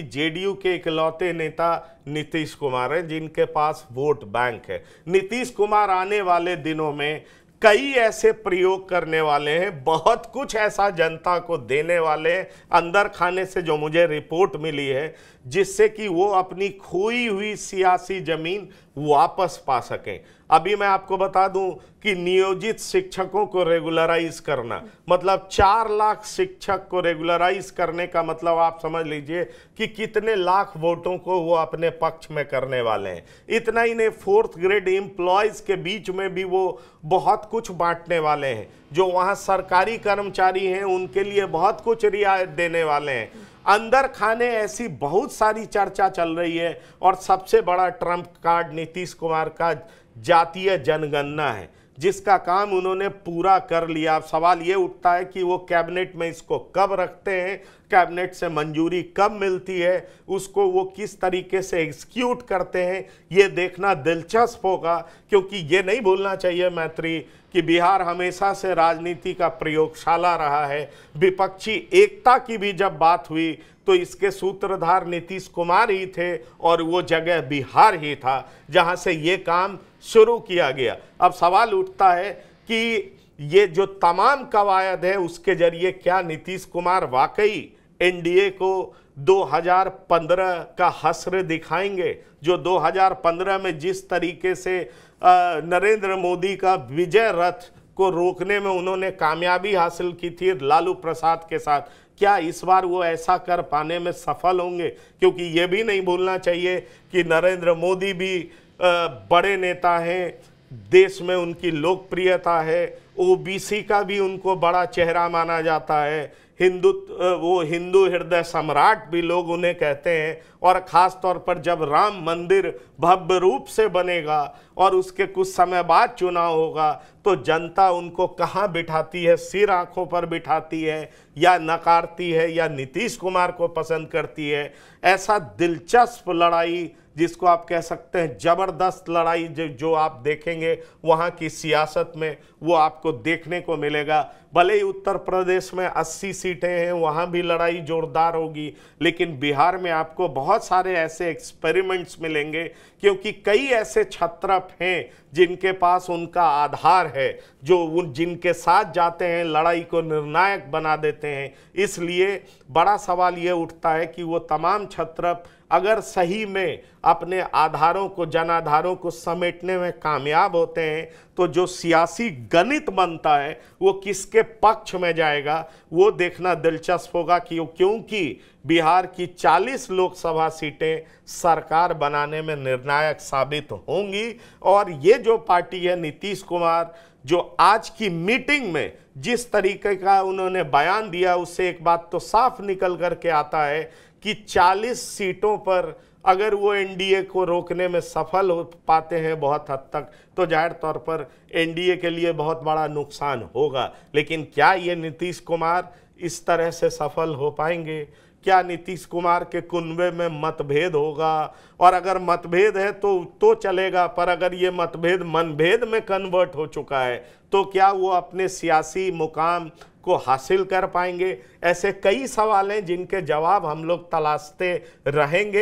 JDU के इकलौते नेता नीतीश कुमार हैं जिनके पास वोट बैंक है नीतीश कुमार आने वाले दिनों में कई ऐसे प्रयोग करने वाले हैं बहुत कुछ ऐसा जनता को देने वाले हैं अंदर खाने से जो मुझे रिपोर्ट मिली है जिससे कि वो अपनी खोई हुई सियासी ज़मीन वापस पा सकें अभी मैं आपको बता दूं कि नियोजित शिक्षकों को रेगुलराइज करना मतलब चार लाख शिक्षक को रेगुलराइज करने का मतलब आप समझ लीजिए कि कितने लाख वोटों को वो अपने पक्ष में करने वाले हैं इतना ही नहीं फोर्थ ग्रेड इम्प्लॉयज़ के बीच में भी वो बहुत कुछ बांटने वाले हैं जो वहाँ सरकारी कर्मचारी हैं उनके लिए बहुत कुछ रियायत देने वाले हैं अंदर खाने ऐसी बहुत सारी चर्चा चल रही है और सबसे बड़ा ट्रम्प कार्ड नीतीश कुमार का जातीय जनगणना है जिसका काम उन्होंने पूरा कर लिया अब सवाल ये उठता है कि वो कैबिनेट में इसको कब रखते हैं कैबिनेट से मंजूरी कब मिलती है उसको वो किस तरीके से एग्जीक्यूट करते हैं ये देखना दिलचस्प होगा क्योंकि ये नहीं भूलना चाहिए मैत्री कि बिहार हमेशा से राजनीति का प्रयोगशाला रहा है विपक्षी एकता की भी जब बात हुई तो इसके सूत्रधार नीतीश कुमार ही थे और वो जगह बिहार ही था जहाँ से ये काम शुरू किया गया अब सवाल उठता है कि ये जो तमाम कवायद है उसके जरिए क्या नीतीश कुमार वाकई एनडीए को 2015 का हसर दिखाएंगे जो 2015 में जिस तरीके से नरेंद्र मोदी का विजय रथ को रोकने में उन्होंने कामयाबी हासिल की थी लालू प्रसाद के साथ क्या इस बार वो ऐसा कर पाने में सफल होंगे क्योंकि ये भी नहीं भूलना चाहिए कि नरेंद्र मोदी भी बड़े नेता हैं देश में उनकी लोकप्रियता है ओबीसी का भी उनको बड़ा चेहरा माना जाता है हिंदू वो हिंदू हृदय सम्राट भी लोग उन्हें कहते हैं और ख़ास तौर पर जब राम मंदिर भव्य रूप से बनेगा और उसके कुछ समय बाद चुनाव होगा तो जनता उनको कहाँ बिठाती है सिर आंखों पर बिठाती है या नकारती है या नीतीश कुमार को पसंद करती है ऐसा दिलचस्प लड़ाई जिसको आप कह सकते हैं ज़बरदस्त लड़ाई जो आप देखेंगे वहाँ की सियासत में वो आपको देखने को मिलेगा भले ही उत्तर प्रदेश में 80 सीटें हैं वहाँ भी लड़ाई जोरदार होगी लेकिन बिहार में आपको बहुत सारे ऐसे एक्सपेरिमेंट्स मिलेंगे क्योंकि कई ऐसे छत्रप हैं जिनके पास उनका आधार है जो उन जिनके साथ जाते हैं लड़ाई को निर्णायक बना देते हैं इसलिए बड़ा सवाल ये उठता है कि वो तमाम छत्रप अगर सही में अपने आधारों को जनाधारों को समेटने में कामयाब होते हैं तो जो सियासी गणित बनता है वो किसके पक्ष में जाएगा वो देखना दिलचस्प होगा कि क्योंकि बिहार की 40 लोकसभा सीटें सरकार बनाने में निर्णायक साबित होंगी और ये जो पार्टी है नीतीश कुमार जो आज की मीटिंग में जिस तरीके का उन्होंने बयान दिया उससे एक बात तो साफ निकल कर के आता है कि 40 सीटों पर अगर वो एनडीए को रोकने में सफल हो पाते हैं बहुत हद तक तो जाहिर तौर पर एनडीए के लिए बहुत बड़ा नुकसान होगा लेकिन क्या ये नीतीश कुमार इस तरह से सफल हो पाएंगे क्या नीतीश कुमार के कुनबे में मतभेद होगा और अगर मतभेद है तो तो चलेगा पर अगर ये मतभेद मनभेद में कन्वर्ट हो चुका है तो क्या वो अपने सियासी मुकाम को हासिल कर पाएंगे ऐसे कई सवाल हैं जिनके जवाब हम लोग तलाशते रहेंगे